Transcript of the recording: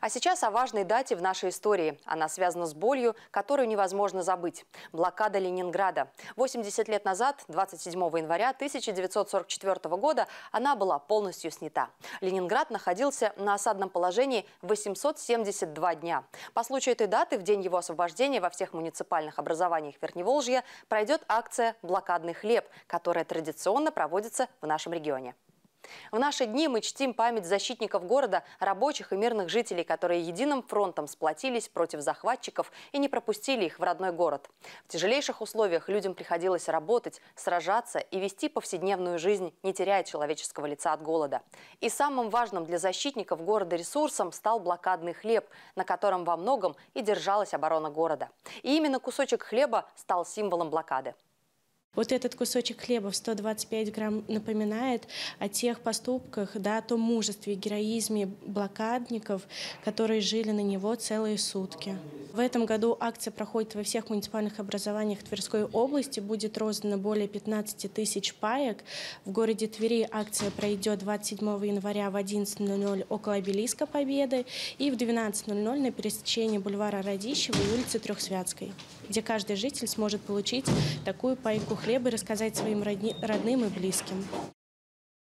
А сейчас о важной дате в нашей истории. Она связана с болью, которую невозможно забыть. Блокада Ленинграда. 80 лет назад, 27 января 1944 года, она была полностью снята. Ленинград находился на осадном положении 872 дня. По случаю этой даты, в день его освобождения во всех муниципальных образованиях Верхневолжья пройдет акция «Блокадный хлеб», которая традиционно проводится в нашем регионе. В наши дни мы чтим память защитников города, рабочих и мирных жителей, которые единым фронтом сплотились против захватчиков и не пропустили их в родной город. В тяжелейших условиях людям приходилось работать, сражаться и вести повседневную жизнь, не теряя человеческого лица от голода. И самым важным для защитников города ресурсом стал блокадный хлеб, на котором во многом и держалась оборона города. И именно кусочек хлеба стал символом блокады. Вот этот кусочек хлеба в 125 грамм напоминает о тех поступках, да, о том мужестве, героизме блокадников, которые жили на него целые сутки. В этом году акция проходит во всех муниципальных образованиях Тверской области. Будет роздано более 15 тысяч паек. В городе Твери акция пройдет 27 января в 11.00 около обелиска Победы и в 12.00 на пересечении бульвара Радищева и улицы Трехсвятской, где каждый житель сможет получить такую пайку хлеба и рассказать своим родным и близким.